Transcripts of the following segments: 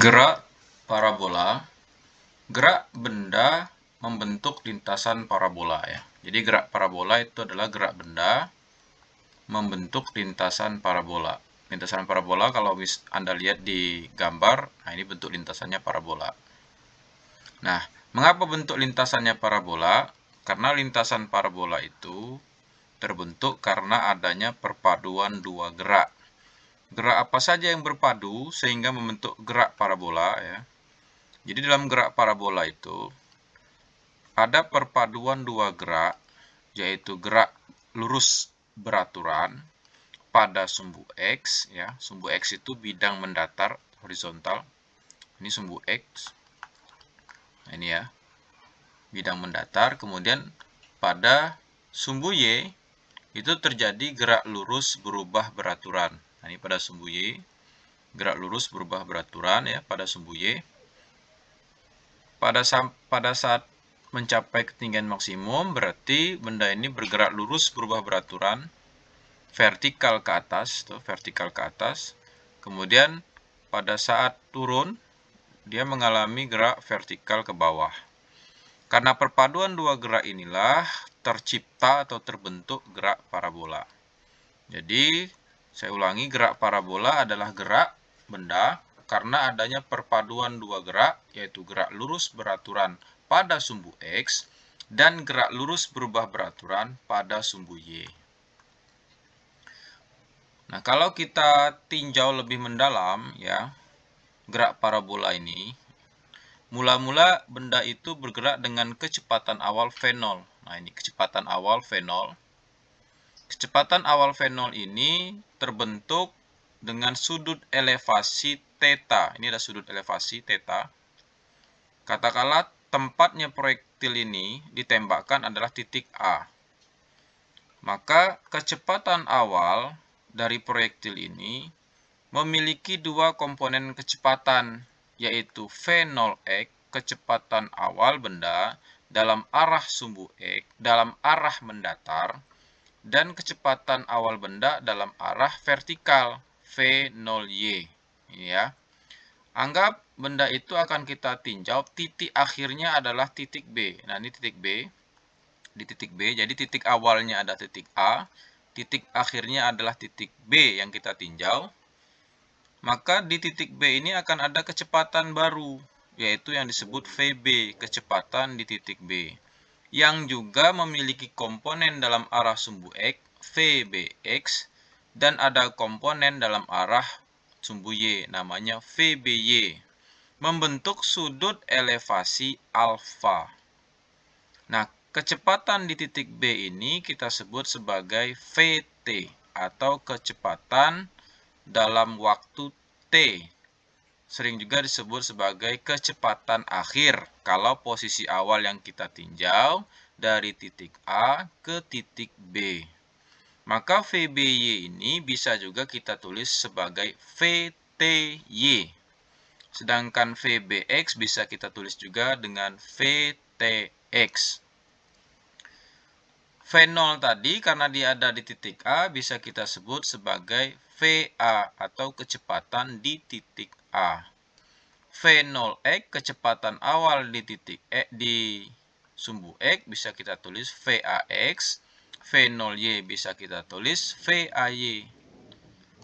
Gerak parabola. Gerak benda membentuk lintasan parabola ya. Jadi gerak parabola itu adalah gerak benda membentuk lintasan parabola. Lintasan parabola kalau Anda lihat di gambar, nah ini bentuk lintasannya parabola. Nah, mengapa bentuk lintasannya parabola? Karena lintasan parabola itu terbentuk karena adanya perpaduan dua gerak gerak apa saja yang berpadu sehingga membentuk gerak parabola ya. Jadi dalam gerak parabola itu ada perpaduan dua gerak yaitu gerak lurus beraturan pada sumbu X ya. Sumbu X itu bidang mendatar horizontal. Ini sumbu X. Nah, ini ya. Bidang mendatar kemudian pada sumbu Y itu terjadi gerak lurus berubah beraturan Nah, ini pada sumbu Y. Gerak lurus berubah beraturan ya pada sumbu Y. Pada, pada saat mencapai ketinggian maksimum, berarti benda ini bergerak lurus berubah beraturan. Vertikal ke atas, tuh, vertikal ke atas. Kemudian pada saat turun, dia mengalami gerak vertikal ke bawah. Karena perpaduan dua gerak inilah tercipta atau terbentuk gerak parabola. Jadi, saya ulangi, gerak parabola adalah gerak benda karena adanya perpaduan dua gerak, yaitu gerak lurus beraturan pada sumbu X dan gerak lurus berubah beraturan pada sumbu Y. Nah, kalau kita tinjau lebih mendalam ya, gerak parabola ini, mula-mula benda itu bergerak dengan kecepatan awal V0. Nah, ini kecepatan awal V0 Kecepatan awal v V0 ini terbentuk dengan sudut elevasi theta. Ini adalah sudut elevasi theta. Katakanlah tempatnya proyektil ini ditembakkan adalah titik A. Maka kecepatan awal dari proyektil ini memiliki dua komponen kecepatan, yaitu V0x, kecepatan awal benda, dalam arah sumbu X, dalam arah mendatar, dan kecepatan awal benda dalam arah vertikal V0Y. Ya. Anggap benda itu akan kita tinjau titik akhirnya adalah titik B. Nah, ini titik B. Di titik B, jadi titik awalnya ada titik A, titik akhirnya adalah titik B yang kita tinjau. Maka di titik B ini akan ada kecepatan baru, yaitu yang disebut VB, kecepatan di titik B yang juga memiliki komponen dalam arah sumbu X, VBX, dan ada komponen dalam arah sumbu Y, namanya VBY, membentuk sudut elevasi alfa. Nah, kecepatan di titik B ini kita sebut sebagai VT atau kecepatan dalam waktu T sering juga disebut sebagai kecepatan akhir kalau posisi awal yang kita tinjau dari titik A ke titik B. Maka VBY ini bisa juga kita tulis sebagai VTY. Sedangkan VBX bisa kita tulis juga dengan VTX v0 tadi karena dia ada di titik A bisa kita sebut sebagai VA atau kecepatan di titik A. V0x kecepatan awal di titik E di sumbu X bisa kita tulis VAX, V0y bisa kita tulis VAY.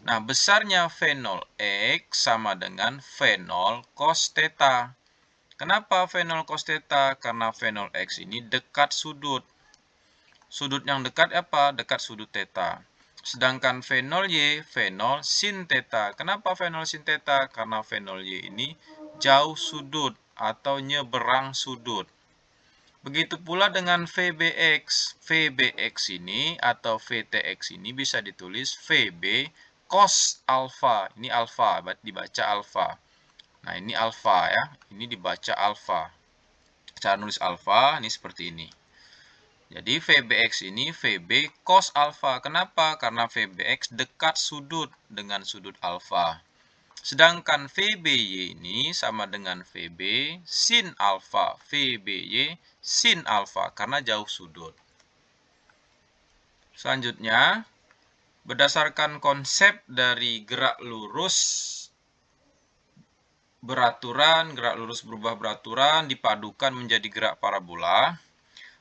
Nah, besarnya V0x sama dengan V0 cos theta. Kenapa V0 cos theta? Karena V0x ini dekat sudut Sudut yang dekat apa? Dekat sudut theta. Sedangkan v 0 Y, v0 sin theta. Kenapa v0 sin theta? Karena v 0 Y ini jauh sudut atau nyeberang sudut. Begitu pula dengan VBX. VBX ini atau VTX ini bisa ditulis VB cos alfa. Ini alfa, dibaca alfa. Nah, ini alfa ya. Ini dibaca alfa. Cara nulis alfa ini seperti ini. Jadi VBX ini VB cos alfa. Kenapa? Karena VBX dekat sudut dengan sudut alfa. Sedangkan VBY ini sama dengan VB sin alfa. VBY sin alfa karena jauh sudut. Selanjutnya, berdasarkan konsep dari gerak lurus beraturan, gerak lurus berubah beraturan dipadukan menjadi gerak parabola.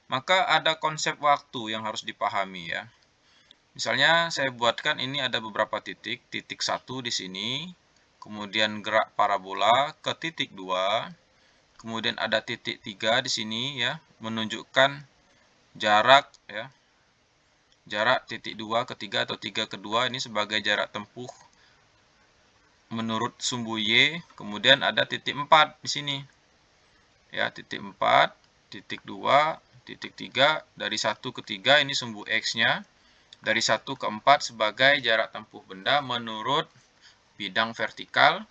Maka ada konsep waktu yang harus dipahami ya. Misalnya saya buatkan ini ada beberapa titik, titik 1 di sini, kemudian gerak parabola ke titik 2, kemudian ada titik 3 di sini ya, menunjukkan jarak ya. Jarak titik 2 ke 3 atau 3 ke 2 ini sebagai jarak tempuh menurut sumbu Y, kemudian ada titik 4 di sini. Ya, titik 4, titik 2, titik 3 dari 1 ke 3 ini sumbu X-nya dari 1 ke 4 sebagai jarak tempuh benda menurut bidang vertikal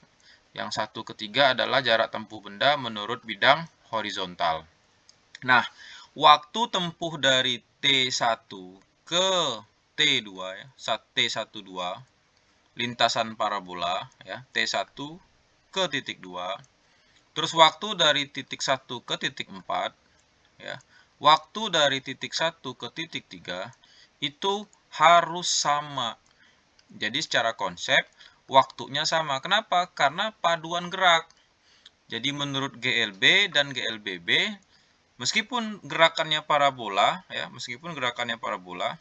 yang 1 ke 3 adalah jarak tempuh benda menurut bidang horizontal. Nah, waktu tempuh dari T1 ke T2 ya, T12 lintasan parabola ya, T1 ke titik 2. Terus waktu dari titik 1 ke titik 4 ya waktu dari titik 1 ke titik 3 itu harus sama. Jadi secara konsep waktunya sama. Kenapa? Karena paduan gerak. Jadi menurut GLB dan GLBB meskipun gerakannya parabola ya, meskipun gerakannya parabola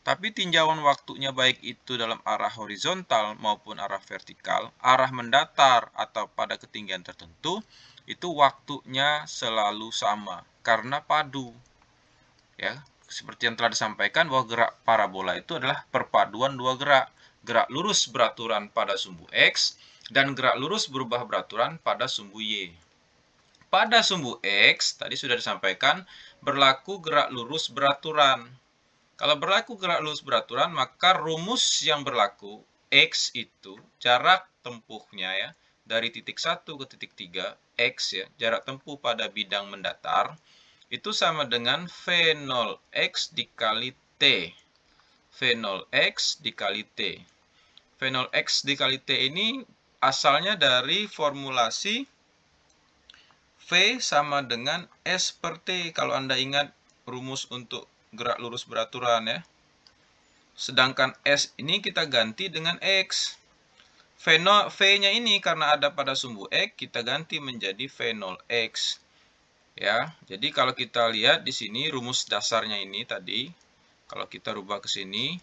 tapi tinjauan waktunya baik itu dalam arah horizontal maupun arah vertikal, arah mendatar atau pada ketinggian tertentu, itu waktunya selalu sama karena padu. Ya, seperti yang telah disampaikan bahwa gerak parabola itu adalah perpaduan dua gerak. Gerak lurus beraturan pada sumbu X dan gerak lurus berubah beraturan pada sumbu Y. Pada sumbu X, tadi sudah disampaikan, berlaku gerak lurus beraturan. Kalau berlaku gerak lurus beraturan, maka rumus yang berlaku X itu jarak tempuhnya ya dari titik 1 ke titik 3 X ya, jarak tempuh pada bidang mendatar itu sama dengan V0X dikali T. V0X dikali T. V0X dikali T ini asalnya dari formulasi V sama dengan S per T. Kalau Anda ingat rumus untuk gerak lurus beraturan ya. Sedangkan S ini kita ganti dengan X. V nya ini karena ada pada sumbu X, kita ganti menjadi V0X. Ya, jadi kalau kita lihat di sini rumus dasarnya ini tadi, kalau kita rubah ke sini,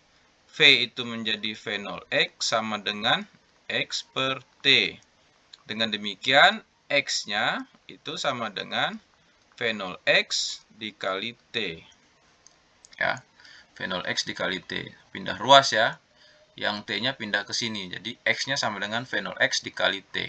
V itu menjadi V0X sama dengan X per T. Dengan demikian, X-nya itu sama dengan V0X dikali T. Ya, V0X dikali T. Pindah ruas ya yang T-nya pindah ke sini. Jadi X-nya sama dengan V0 X dikali T.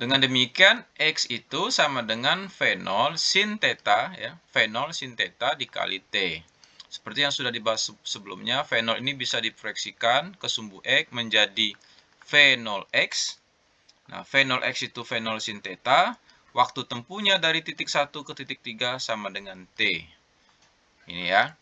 Dengan demikian, X itu sama dengan V0 sin theta, ya, V0 sin theta dikali T. Seperti yang sudah dibahas sebelumnya, V0 ini bisa diproyeksikan ke sumbu X menjadi V0X. Nah, V0X itu V0 sin theta. Waktu tempuhnya dari titik 1 ke titik 3 sama dengan T. Ini ya.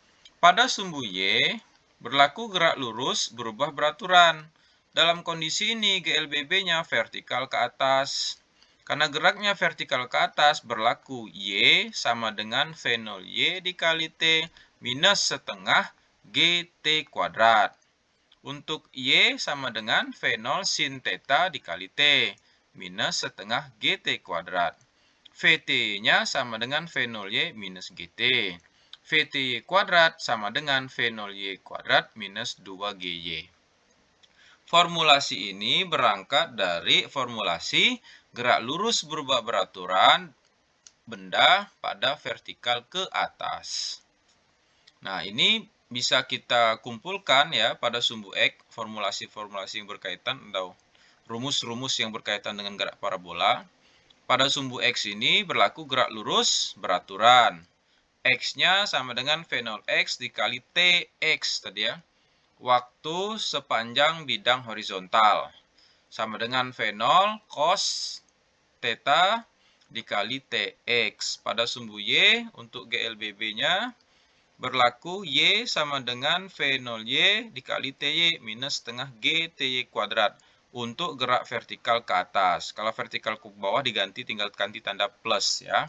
Pada sumbu Y, Berlaku gerak lurus berubah beraturan. Dalam kondisi ini GLBB-nya vertikal ke atas. Karena geraknya vertikal ke atas berlaku Y sama dengan V0 Y dikali T minus setengah GT kuadrat. Untuk Y sama dengan V0 sin theta dikali T minus setengah GT kuadrat. VT-nya sama dengan V0Y minus GT. VT kuadrat sama dengan V0Y kuadrat minus 2GY. Formulasi ini berangkat dari formulasi gerak lurus berubah beraturan benda pada vertikal ke atas. Nah, ini bisa kita kumpulkan ya pada sumbu X formulasi-formulasi yang berkaitan atau rumus-rumus yang berkaitan dengan gerak parabola. Pada sumbu X ini berlaku gerak lurus beraturan. X-nya sama dengan V0 X dikali TX tadi ya. Waktu sepanjang bidang horizontal. Sama dengan V0 cos theta dikali TX. Pada sumbu Y untuk GLBB-nya berlaku Y sama dengan V0Y dikali TY minus setengah G TY kuadrat untuk gerak vertikal ke atas. Kalau vertikal ke bawah diganti tinggal ganti tanda plus ya.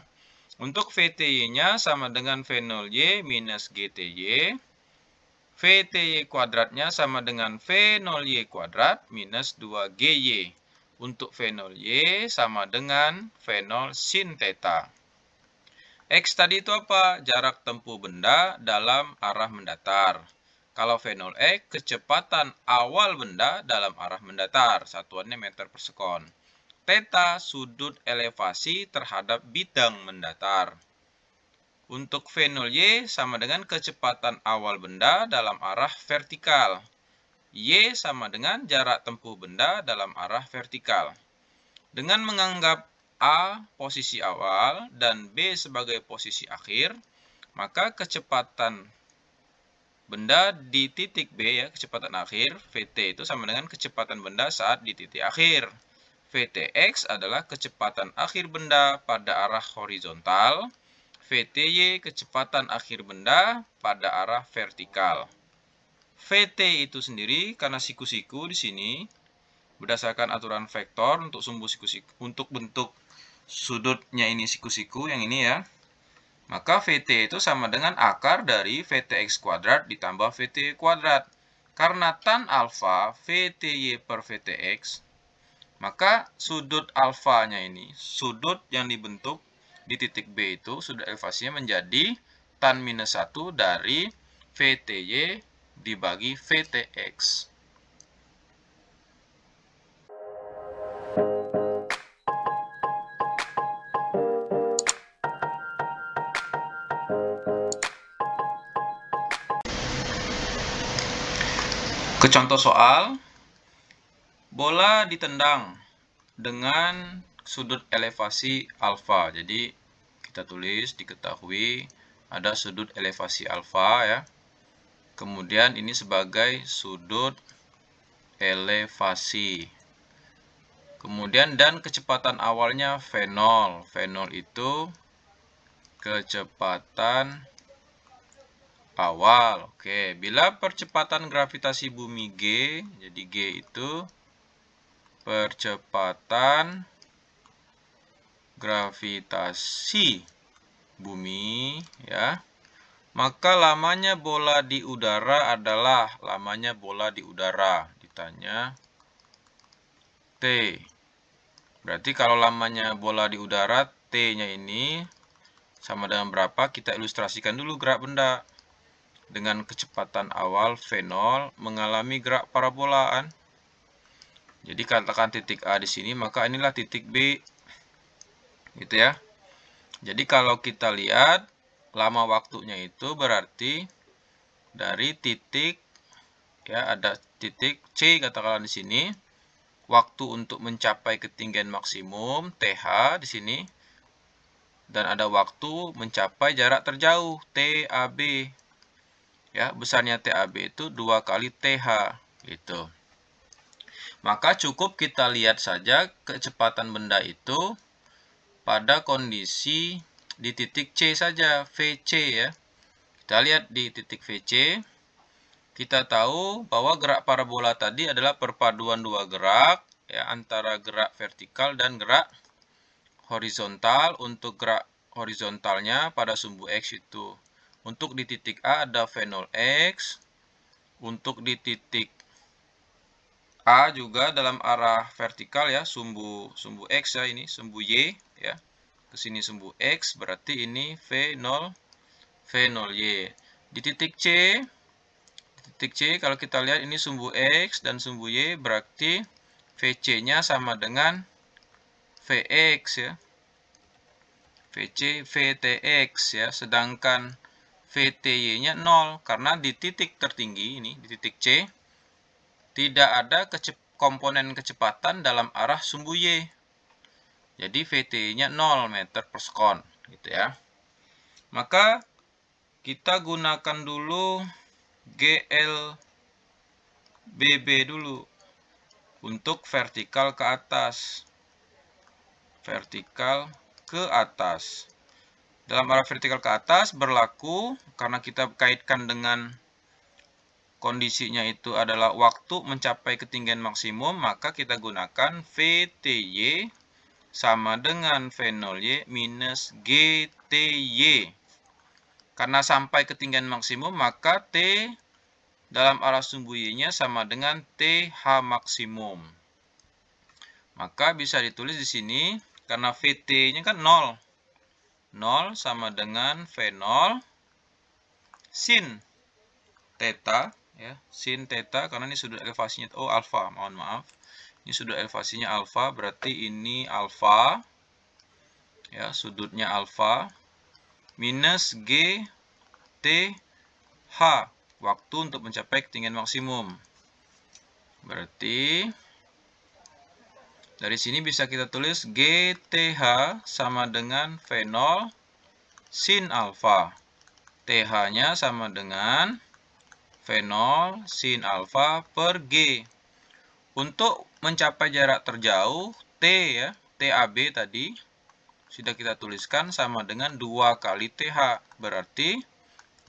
Untuk VTY-nya sama dengan V0Y minus GTY. VTY kuadratnya sama dengan V0Y kuadrat minus 2GY. Untuk V0Y sama dengan V0 sin theta. X tadi itu apa? Jarak tempuh benda dalam arah mendatar. Kalau V0X, kecepatan awal benda dalam arah mendatar. Satuannya meter per sekon teta sudut elevasi terhadap bidang mendatar. Untuk V0 Y sama dengan kecepatan awal benda dalam arah vertikal. Y sama dengan jarak tempuh benda dalam arah vertikal. Dengan menganggap A posisi awal dan B sebagai posisi akhir, maka kecepatan benda di titik B ya, kecepatan akhir, VT itu sama dengan kecepatan benda saat di titik akhir. VTX adalah kecepatan akhir benda pada arah horizontal, VTY kecepatan akhir benda pada arah vertikal. VT itu sendiri karena siku-siku di sini berdasarkan aturan vektor untuk sumbu siku-siku untuk bentuk sudutnya ini siku-siku yang ini ya. Maka VT itu sama dengan akar dari VTX kuadrat ditambah VT kuadrat. Karena tan alfa VTY per VTX maka sudut alfanya ini, sudut yang dibentuk di titik B itu sudut elevasinya menjadi tan minus 1 dari VTY dibagi VTX. Ke contoh soal, Bola ditendang dengan sudut elevasi alfa. Jadi kita tulis diketahui ada sudut elevasi alfa ya. Kemudian ini sebagai sudut elevasi. Kemudian dan kecepatan awalnya V0. V0 itu kecepatan awal. Oke, bila percepatan gravitasi bumi G, jadi G itu percepatan gravitasi bumi ya maka lamanya bola di udara adalah lamanya bola di udara ditanya T berarti kalau lamanya bola di udara T-nya ini sama dengan berapa kita ilustrasikan dulu gerak benda dengan kecepatan awal V0 mengalami gerak parabolaan jadi katakan titik A di sini, maka inilah titik B. Gitu ya. Jadi kalau kita lihat, lama waktunya itu berarti dari titik, ya ada titik C katakan di sini. Waktu untuk mencapai ketinggian maksimum, TH di sini. Dan ada waktu mencapai jarak terjauh, TAB. Ya, besarnya TAB itu dua kali TH. Gitu. Maka cukup kita lihat saja kecepatan benda itu pada kondisi di titik C saja, VC ya. Kita lihat di titik VC, kita tahu bahwa gerak parabola tadi adalah perpaduan dua gerak ya antara gerak vertikal dan gerak horizontal untuk gerak horizontalnya pada sumbu X itu. Untuk di titik A ada v 0 X, untuk di titik A juga dalam arah vertikal ya, sumbu sumbu X ya ini, sumbu Y ya. Ke sini sumbu X, berarti ini V0 V0Y. Di titik C, di titik C kalau kita lihat ini sumbu X dan sumbu Y, berarti VC-nya sama dengan VX ya. VC, VTX ya, sedangkan VTY-nya 0 karena di titik tertinggi ini di titik C tidak ada kecep komponen kecepatan dalam arah sumbu Y. Jadi VT-nya 0 meter per sekon, gitu ya. Maka kita gunakan dulu GLBB dulu untuk vertikal ke atas. Vertikal ke atas. Dalam arah vertikal ke atas berlaku karena kita kaitkan dengan kondisinya itu adalah waktu mencapai ketinggian maksimum, maka kita gunakan VTY sama dengan V0Y minus GTY. Karena sampai ketinggian maksimum, maka T dalam arah sumbu Y-nya sama dengan TH maksimum. Maka bisa ditulis di sini, karena VT-nya kan 0. 0 sama dengan V0 sin theta ya sin theta karena ini sudut elevasinya oh alfa mohon maaf ini sudut elevasinya alfa berarti ini alfa ya sudutnya alfa minus g t h waktu untuk mencapai ketinggian maksimum berarti dari sini bisa kita tulis GTH sama dengan V0 sin alfa. TH-nya sama dengan v sin alfa per G. Untuk mencapai jarak terjauh, T ya, TAB tadi, sudah kita tuliskan sama dengan 2 kali TH. Berarti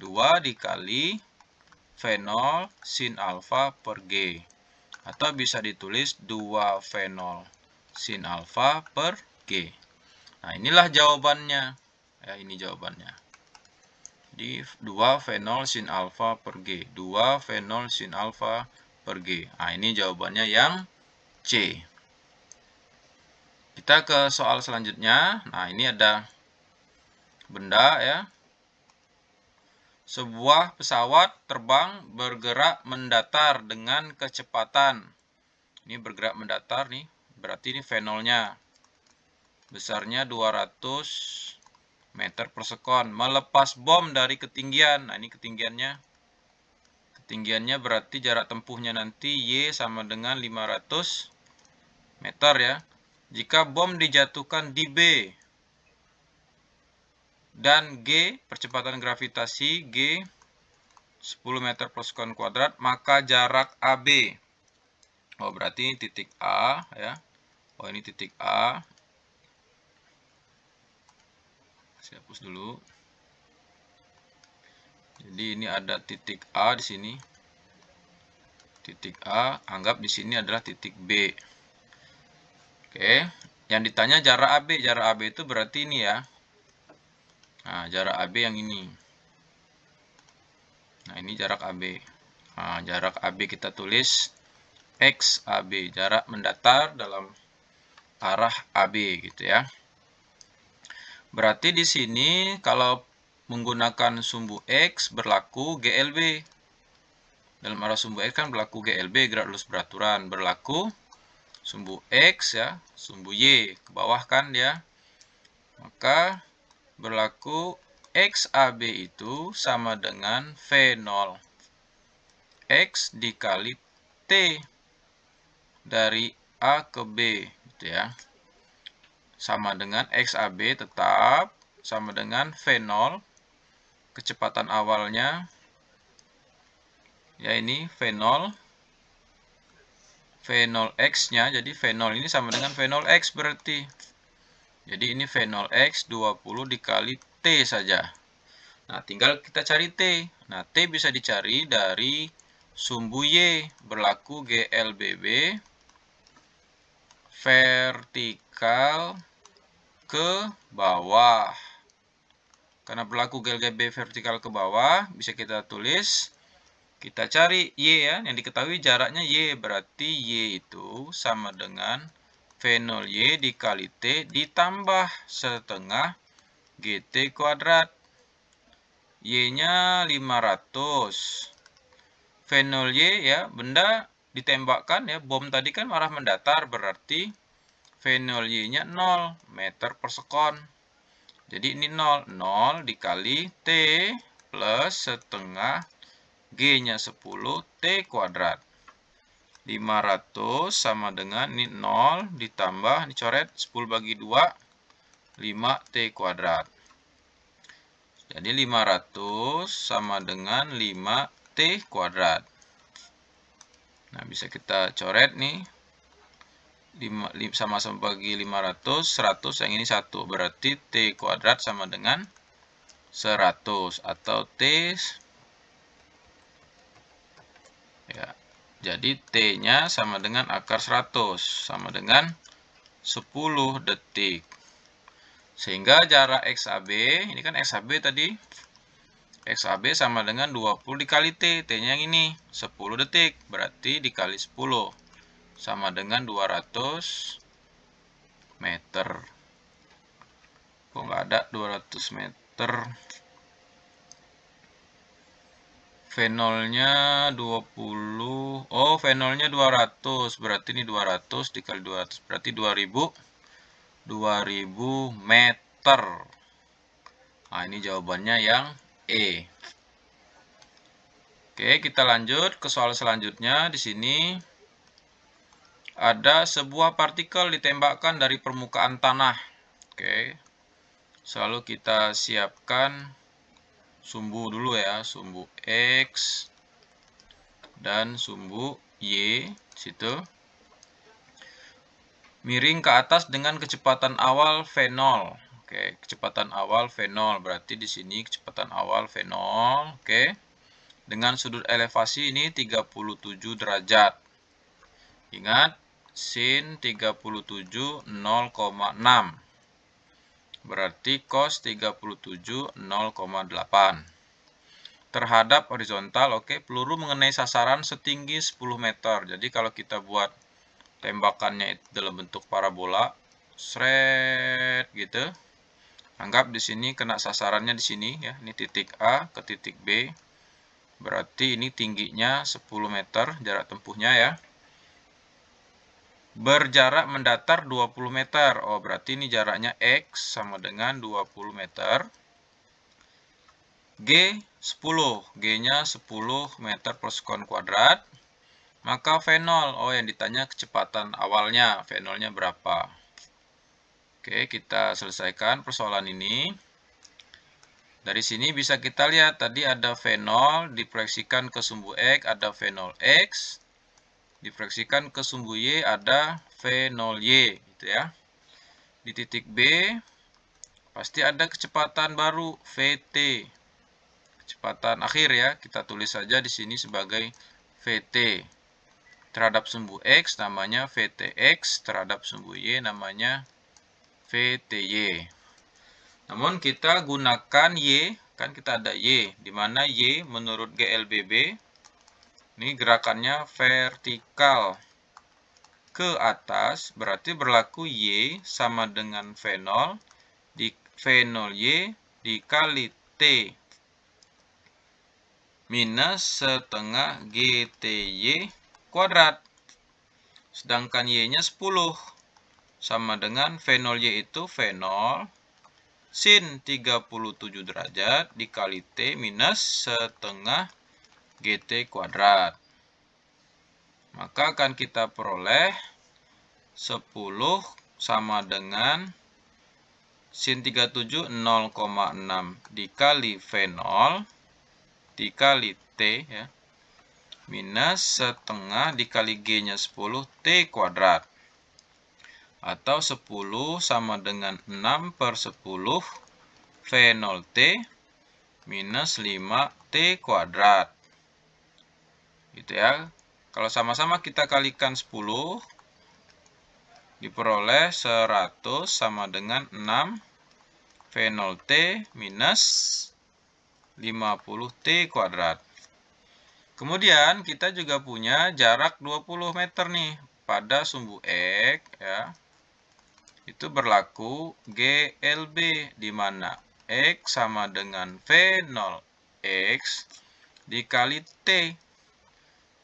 2 dikali V0 sin alfa per G. Atau bisa ditulis 2 V0 sin alfa per G. Nah, inilah jawabannya. Ya, ini jawabannya. Jadi 2 fenol sin alfa per G. 2 fenol sin alfa per G. Nah, ini jawabannya yang C. Kita ke soal selanjutnya. Nah, ini ada benda ya. Sebuah pesawat terbang bergerak mendatar dengan kecepatan. Ini bergerak mendatar nih, berarti ini fenolnya. Besarnya 200 meter per sekon. Melepas bom dari ketinggian. Nah, ini ketinggiannya. Ketinggiannya berarti jarak tempuhnya nanti Y sama dengan 500 meter ya. Jika bom dijatuhkan di B dan G, percepatan gravitasi G 10 meter per sekon kuadrat, maka jarak AB. Oh, berarti ini titik A ya. Oh, ini titik A. saya hapus dulu jadi ini ada titik A di sini titik A anggap di sini adalah titik B oke yang ditanya jarak AB jarak AB itu berarti ini ya nah jarak AB yang ini nah ini jarak AB nah, jarak AB kita tulis XAB jarak mendatar dalam arah AB gitu ya Berarti di sini kalau menggunakan sumbu X berlaku GLB. Dalam arah sumbu X kan berlaku GLB, gerak lurus beraturan. Berlaku sumbu X ya, sumbu Y. Ke bawah kan dia. Maka berlaku XAB itu sama dengan V0. X dikali T dari A ke B. Gitu ya sama dengan XAB tetap sama dengan V0 kecepatan awalnya ya ini V0 V0x nya jadi V0 ini sama dengan V0x berarti jadi ini V0x 20 dikali T saja nah tinggal kita cari T nah T bisa dicari dari sumbu Y berlaku GLBB vertikal ke bawah. Karena berlaku GLGB vertikal ke bawah, bisa kita tulis. Kita cari Y ya, yang diketahui jaraknya Y, berarti Y itu sama dengan V0 Y dikali T ditambah setengah GT kuadrat. Y-nya 500. V0 Y ya, benda ditembakkan ya, bom tadi kan marah mendatar, berarti V0 Y-nya 0 meter per sekon. Jadi ini 0. 0 dikali T plus setengah G-nya 10 T kuadrat. 500 sama dengan ini 0 ditambah dicoret 10 bagi 2 5T kuadrat. Jadi 500 sama dengan 5T kuadrat. Nah, bisa kita coret nih. 5, sama-sama bagi 500, 100 yang ini 1. Berarti T kuadrat sama dengan 100 atau T ya. Jadi T-nya sama dengan akar 100 sama dengan 10 detik. Sehingga jarak XAB, ini kan XAB tadi XAB sama dengan 20 dikali T, T-nya yang ini 10 detik, berarti dikali 10 sama dengan 200 meter. Kok nggak ada 200 meter? Fenolnya 20. Oh, fenolnya 200. Berarti ini 200 dikali 200. Berarti 2000. 2000 meter. Nah, ini jawabannya yang E. Oke, kita lanjut ke soal selanjutnya. Di sini ada sebuah partikel ditembakkan dari permukaan tanah. Oke. Selalu kita siapkan sumbu dulu ya, sumbu X dan sumbu Y situ. Miring ke atas dengan kecepatan awal V0. Oke, kecepatan awal V0 berarti di sini kecepatan awal V0, oke. Dengan sudut elevasi ini 37 derajat. Ingat, sin 37 0,6 berarti cos 37 0,8 terhadap horizontal oke okay, peluru mengenai sasaran setinggi 10 meter jadi kalau kita buat tembakannya itu dalam bentuk parabola seret gitu anggap di sini kena sasarannya di sini ya ini titik A ke titik B berarti ini tingginya 10 meter jarak tempuhnya ya berjarak mendatar 20 meter. Oh, berarti ini jaraknya X sama dengan 20 meter. G 10, G-nya 10 meter per sekon kuadrat. Maka V0, oh yang ditanya kecepatan awalnya, V0-nya berapa. Oke, kita selesaikan persoalan ini. Dari sini bisa kita lihat, tadi ada V0, diproyeksikan ke sumbu X, ada V0X. Difraksikan ke sumbu Y ada V0Y gitu ya. Di titik B pasti ada kecepatan baru VT. Kecepatan akhir ya, kita tulis saja di sini sebagai VT. Terhadap sumbu X namanya VTX, terhadap sumbu Y namanya VTY. Namun kita gunakan Y, kan kita ada Y, di mana Y menurut GLBB ini gerakannya vertikal ke atas, berarti berlaku Y sama dengan V0 di V0 Y dikali T minus setengah GTY kuadrat. Sedangkan Y-nya 10. Sama dengan V0Y itu V0 sin 37 derajat dikali T minus setengah GT kuadrat. Maka akan kita peroleh 10 sama dengan sin 37 0,6 dikali V0 dikali T ya minus setengah dikali G-nya 10 T kuadrat atau 10 sama dengan 6 per 10 V0T minus 5T kuadrat gitu ya kalau sama-sama kita kalikan 10 diperoleh 100 sama dengan 6 V0T minus 50T kuadrat kemudian kita juga punya jarak 20 meter nih pada sumbu X ya itu berlaku GLB di mana X sama dengan V0X dikali T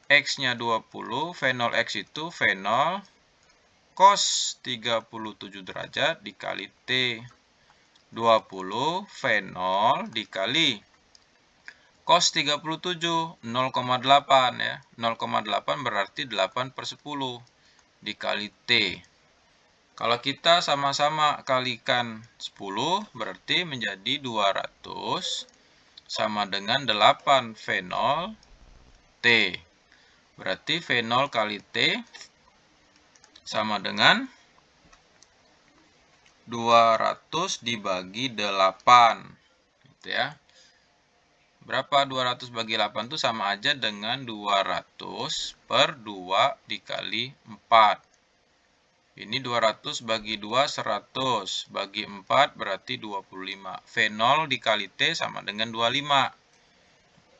X-nya 20, V0 X itu V0 cos 37 derajat dikali T. 20 V0 dikali cos 37, 0,8 ya. 0,8 berarti 8 per 10 dikali T. Kalau kita sama-sama kalikan 10 berarti menjadi 200 sama dengan 8 V0 T. Berarti V0 kali T sama dengan 200 dibagi 8. Gitu ya. Berapa 200 bagi 8 itu sama aja dengan 200 per 2 dikali 4. Ini 200 bagi 2 100, bagi 4 berarti 25. V0 dikali T sama dengan 25.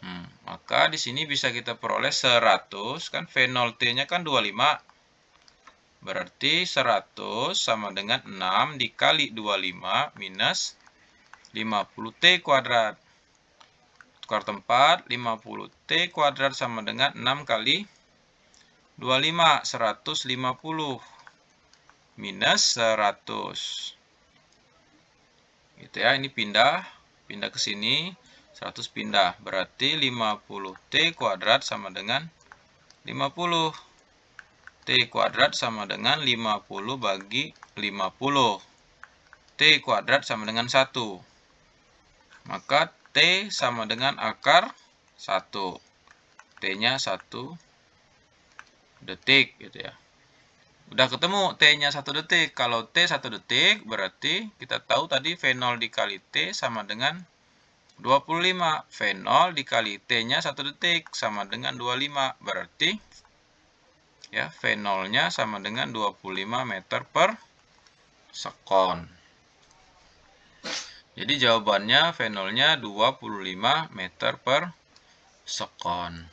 Hmm, maka di sini bisa kita peroleh 100, kan V0 T-nya kan 25. Berarti 100 sama dengan 6 dikali 25 minus 50T kuadrat. Tukar tempat, 50T kuadrat sama dengan 6 kali 25, 150 minus 100. Gitu ya, ini pindah, pindah ke sini. 100 pindah. Berarti 50T kuadrat sama dengan 50. T kuadrat sama dengan 50 bagi 50. T kuadrat sama dengan 1. Maka T sama dengan akar 1. T-nya 1 detik gitu ya. Udah ketemu T-nya 1 detik. Kalau T 1 detik berarti kita tahu tadi V0 dikali T sama dengan 25 V0 dikali T-nya 1 detik sama dengan 25. Berarti ya V0-nya sama dengan 25 meter per sekon. Jadi jawabannya V0-nya 25 meter per sekon.